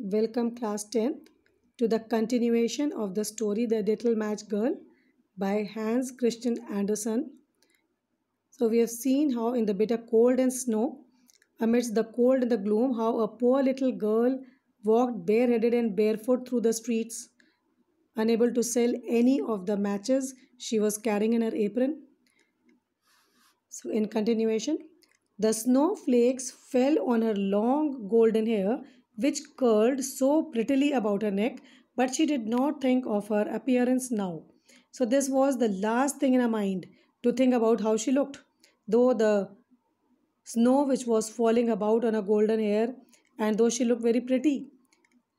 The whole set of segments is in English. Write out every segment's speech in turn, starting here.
Welcome class 10th to the continuation of the story The Little Match Girl by Hans Christian Andersen. So we have seen how in the bitter cold and snow, amidst the cold and the gloom, how a poor little girl walked bareheaded and barefoot through the streets. Unable to sell any of the matches she was carrying in her apron. So in continuation, the snowflakes fell on her long golden hair which curled so prettily about her neck, but she did not think of her appearance now. So, this was the last thing in her mind to think about how she looked, though the snow which was falling about on her golden hair, and though she looked very pretty.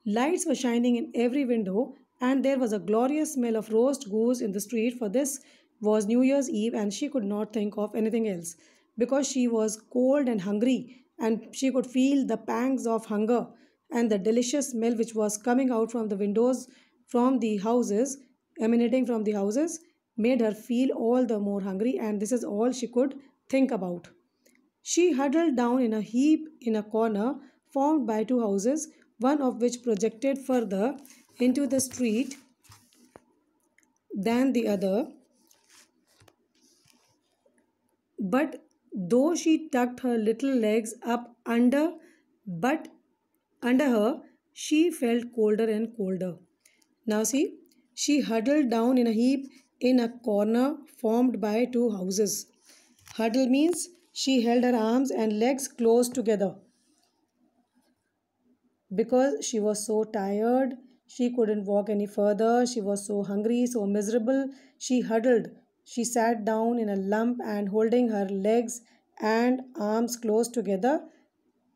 Lights were shining in every window, and there was a glorious smell of roast goose in the street, for this was New Year's Eve, and she could not think of anything else because she was cold and hungry, and she could feel the pangs of hunger and the delicious smell which was coming out from the windows from the houses, emanating from the houses, made her feel all the more hungry, and this is all she could think about. She huddled down in a heap in a corner formed by two houses, one of which projected further into the street than the other. But though she tucked her little legs up under, but under her, she felt colder and colder. Now see, she huddled down in a heap in a corner formed by two houses. Huddle means she held her arms and legs close together. Because she was so tired, she couldn't walk any further, she was so hungry, so miserable, she huddled. She sat down in a lump and holding her legs and arms close together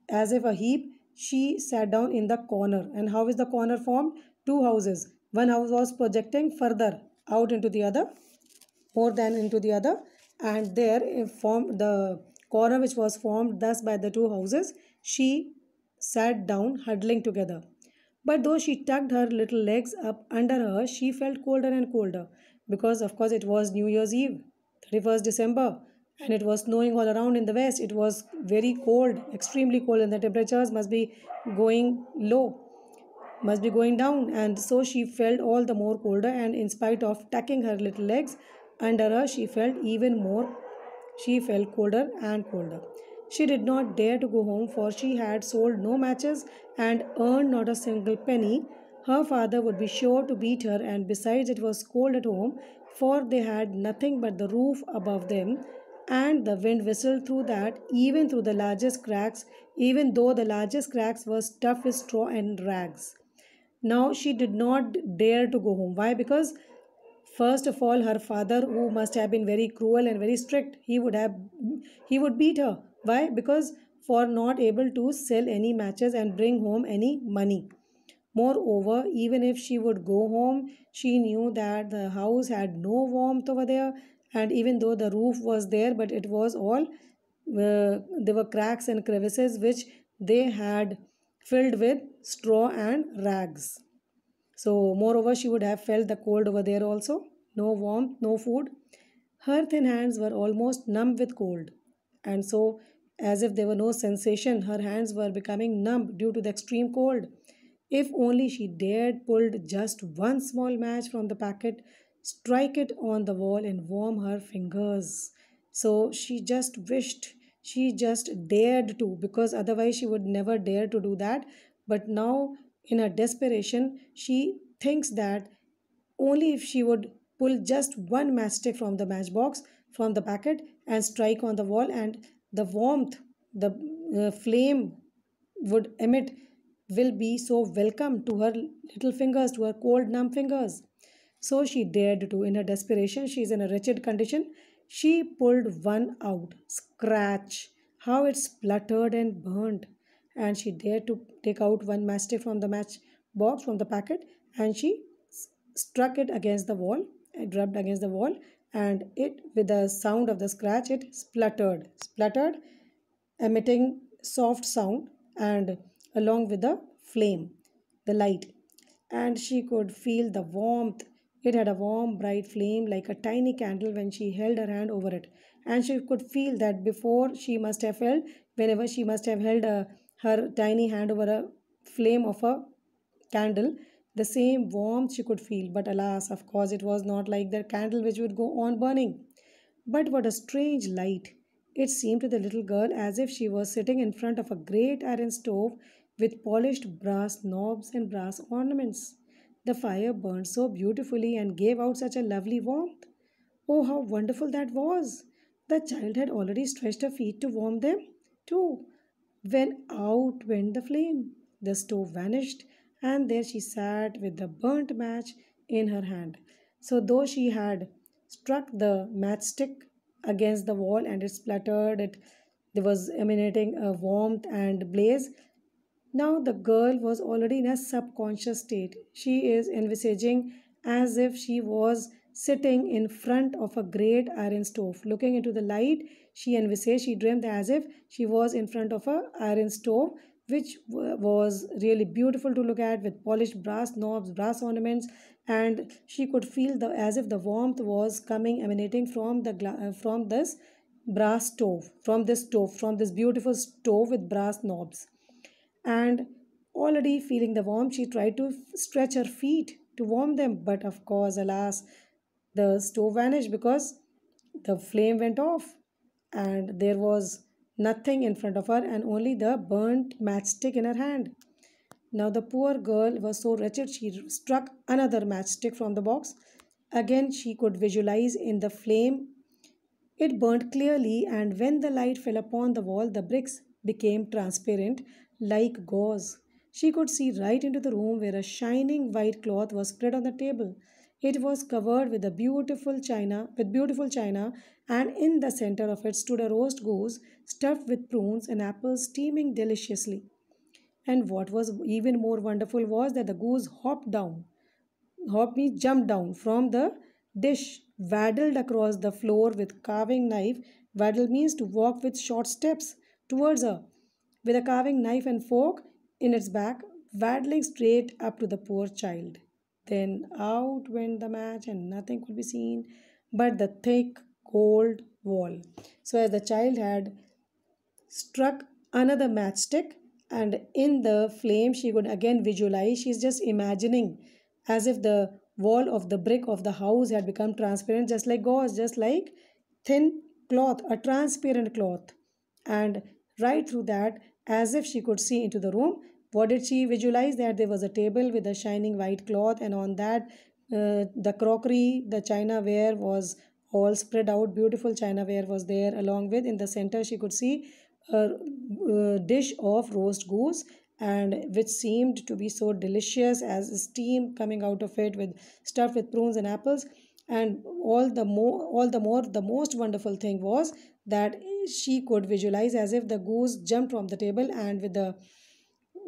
as if a heap, she sat down in the corner. And how is the corner formed? Two houses. One house was projecting further out into the other, more than into the other. And there formed the corner which was formed thus by the two houses. She sat down huddling together. But though she tucked her little legs up under her, she felt colder and colder because of course it was New Year's Eve, 31st December and it was snowing all around in the west it was very cold extremely cold and the temperatures must be going low must be going down and so she felt all the more colder and in spite of tucking her little legs under her she felt even more she felt colder and colder she did not dare to go home for she had sold no matches and earned not a single penny her father would be sure to beat her and besides it was cold at home for they had nothing but the roof above them and the wind whistled through that even through the largest cracks, even though the largest cracks were stuffed with straw and rags. Now she did not dare to go home. Why? Because first of all, her father, who must have been very cruel and very strict, he would have he would beat her. Why? Because for not able to sell any matches and bring home any money. Moreover, even if she would go home, she knew that the house had no warmth over there and even though the roof was there but it was all uh, there were cracks and crevices which they had filled with straw and rags. So, moreover, she would have felt the cold over there also. No warmth, no food. Her thin hands were almost numb with cold. And so, as if there were no sensation, her hands were becoming numb due to the extreme cold. If only she dared pulled just one small match from the packet strike it on the wall and warm her fingers. So she just wished, she just dared to, because otherwise she would never dare to do that. But now, in her desperation, she thinks that only if she would pull just one matchstick from the matchbox, from the packet, and strike on the wall, and the warmth, the uh, flame would emit will be so welcome to her little fingers, to her cold, numb fingers. So she dared to. In her desperation, she is in a wretched condition. She pulled one out. Scratch. How it spluttered and burned. And she dared to take out one matchstick from the match box, from the packet, and she struck it against the wall. It rubbed against the wall, and it, with the sound of the scratch, it spluttered. Spluttered, emitting soft sound, and along with the flame, the light. And she could feel the warmth it had a warm, bright flame like a tiny candle when she held her hand over it, and she could feel that before she must have felt whenever she must have held a, uh, her tiny hand over a flame of a candle, the same warmth she could feel. But alas, of course, it was not like the candle which would go on burning. But what a strange light! It seemed to the little girl as if she was sitting in front of a great iron stove with polished brass knobs and brass ornaments. The fire burned so beautifully and gave out such a lovely warmth. Oh, how wonderful that was! The child had already stretched her feet to warm them, too, when out went the flame. The stove vanished, and there she sat with the burnt match in her hand. So, though she had struck the matchstick against the wall and it spluttered, it there was emanating a warmth and blaze, now the girl was already in a subconscious state. She is envisaging as if she was sitting in front of a great iron stove. Looking into the light, she envisaged, she dreamed as if she was in front of a iron stove which was really beautiful to look at with polished brass knobs, brass ornaments and she could feel the as if the warmth was coming emanating from the uh, from this brass stove, from this stove, from this beautiful stove with brass knobs and already feeling the warmth she tried to stretch her feet to warm them but of course alas the stove vanished because the flame went off and there was nothing in front of her and only the burnt matchstick in her hand now the poor girl was so wretched she struck another matchstick from the box again she could visualize in the flame it burned clearly, and when the light fell upon the wall, the bricks became transparent like gauze. She could see right into the room where a shining white cloth was spread on the table. It was covered with a beautiful china, with beautiful china, and in the center of it stood a roast goose stuffed with prunes and apples steaming deliciously. And what was even more wonderful was that the goose hopped down, hopped means jumped down from the dish, waddled across the floor with carving knife. Waddle means to walk with short steps towards her with a carving knife and fork in its back, waddling straight up to the poor child. Then out went the match, and nothing could be seen but the thick, cold wall. So, as the child had struck another matchstick, and in the flame, she could again visualize. She's just imagining as if the wall of the brick of the house had become transparent, just like gauze, just like thin cloth, a transparent cloth. And right through that, as if she could see into the room, what did she visualize? That there was a table with a shining white cloth, and on that, uh, the crockery, the chinaware was all spread out. Beautiful chinaware was there, along with in the center, she could see a, a uh, dish of roast goose and which seemed to be so delicious as steam coming out of it with stuffed with prunes and apples and all the more all the more the most wonderful thing was that she could visualize as if the goose jumped from the table and with the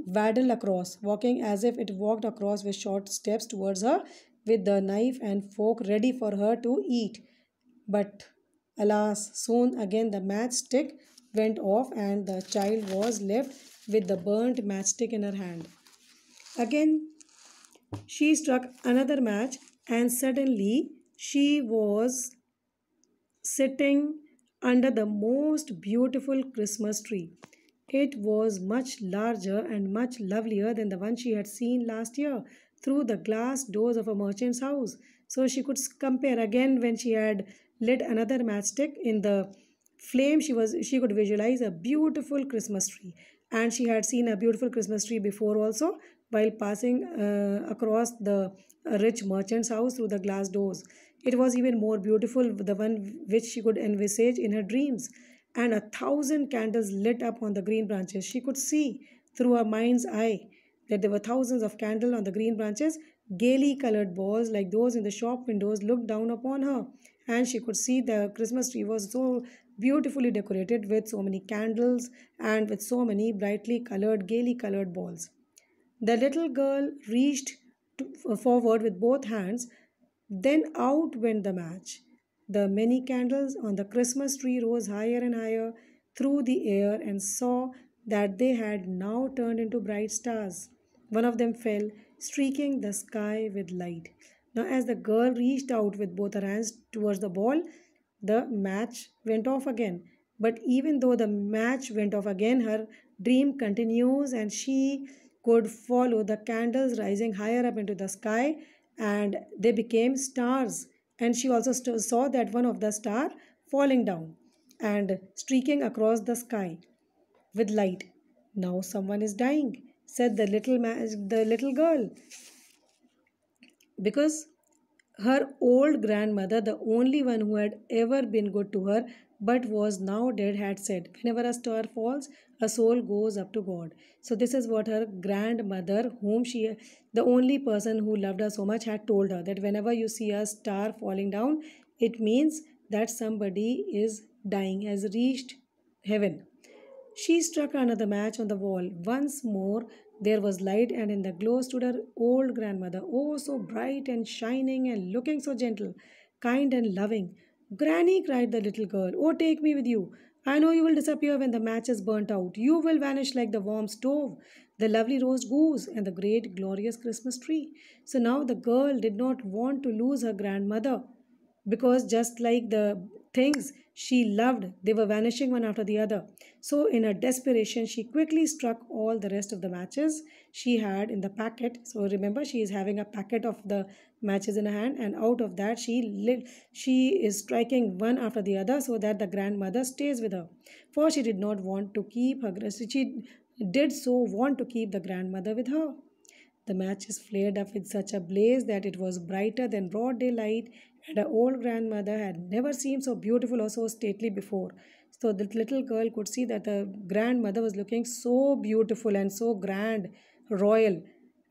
waddle across, walking as if it walked across with short steps towards her, with the knife and fork ready for her to eat. But alas, soon again the matchstick went off and the child was left with the burnt matchstick in her hand. Again, she struck another match and suddenly she was sitting under the most beautiful Christmas tree. It was much larger and much lovelier than the one she had seen last year through the glass doors of a merchant's house. So she could compare again when she had lit another matchstick in the flame she was she could visualize a beautiful christmas tree and she had seen a beautiful christmas tree before also while passing uh, across the rich merchant's house through the glass doors it was even more beautiful, the one which she could envisage in her dreams. And a thousand candles lit up on the green branches. She could see through her mind's eye that there were thousands of candles on the green branches. Gaily colored balls like those in the shop windows looked down upon her. And she could see the Christmas tree was so beautifully decorated with so many candles and with so many brightly colored, gaily colored balls. The little girl reached forward with both hands then out went the match. The many candles on the Christmas tree rose higher and higher through the air and saw that they had now turned into bright stars. One of them fell, streaking the sky with light. Now, as the girl reached out with both her hands towards the ball, the match went off again. But even though the match went off again, her dream continues and she could follow the candles rising higher up into the sky and they became stars. And she also saw that one of the star falling down and streaking across the sky with light. Now someone is dying, said the little man, the little girl, because her old grandmother, the only one who had ever been good to her but was now dead, had said, Whenever a star falls, a soul goes up to God. So, this is what her grandmother, whom she, the only person who loved her so much, had told her that whenever you see a star falling down, it means that somebody is dying, has reached heaven. She struck another match on the wall. Once more, there was light, and in the glow stood her old grandmother, oh, so bright and shining and looking so gentle, kind and loving. Granny, cried the little girl, oh, take me with you. I know you will disappear when the match is burnt out. You will vanish like the warm stove, the lovely rose goose, and the great, glorious Christmas tree. So now the girl did not want to lose her grandmother because just like the things she loved, they were vanishing one after the other. So, in her desperation, she quickly struck all the rest of the matches she had in the packet. So, remember, she is having a packet of the matches in her hand, and out of that, she lit, she is striking one after the other so that the grandmother stays with her. For she did not want to keep her, she did so want to keep the grandmother with her. The matches flared up with such a blaze that it was brighter than broad daylight and her old grandmother had never seemed so beautiful or so stately before. So the little girl could see that the grandmother was looking so beautiful and so grand, royal.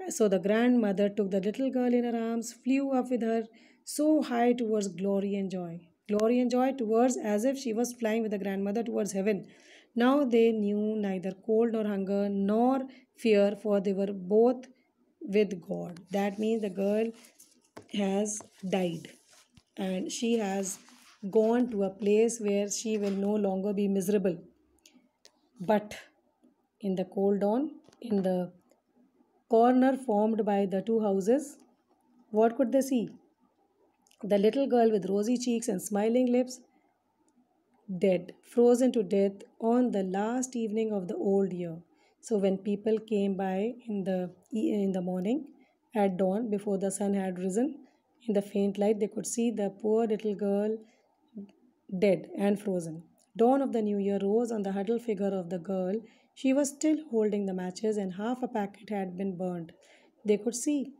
So the grandmother took the little girl in her arms, flew up with her so high towards glory and joy. Glory and joy towards as if she was flying with the grandmother towards heaven. Now they knew neither cold nor hunger nor fear, for they were both with God. That means the girl has died and she has gone to a place where she will no longer be miserable. But in the cold dawn, in the corner formed by the two houses, what could they see? The little girl with rosy cheeks and smiling lips, dead, frozen to death on the last evening of the old year. So when people came by in the in the morning, at dawn before the sun had risen, in the faint light, they could see the poor little girl dead and frozen. Dawn of the new year rose on the huddled figure of the girl. She was still holding the matches, and half a packet had been burned. They could see.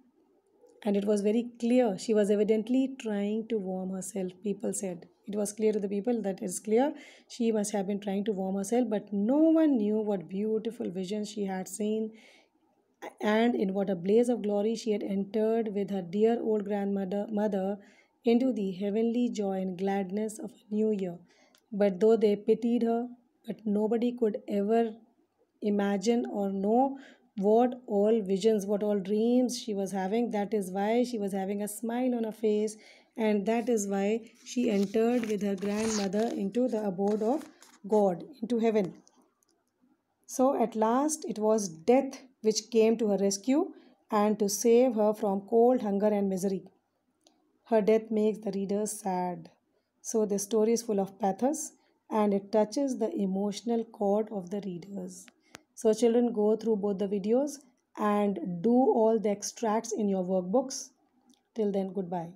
And it was very clear. She was evidently trying to warm herself, people said. It was clear to the people that it's clear she must have been trying to warm herself, but no one knew what beautiful vision she had seen and in what a blaze of glory she had entered with her dear old grandmother mother into the heavenly joy and gladness of a new year. But though they pitied her, but nobody could ever imagine or know what all visions, what all dreams she was having. That is why she was having a smile on her face, and that is why she entered with her grandmother into the abode of God, into heaven. So at last it was death which came to her rescue and to save her from cold, hunger and misery. Her death makes the reader sad. So the story is full of pathos and it touches the emotional chord of the readers. So children go through both the videos and do all the extracts in your workbooks. Till then, goodbye.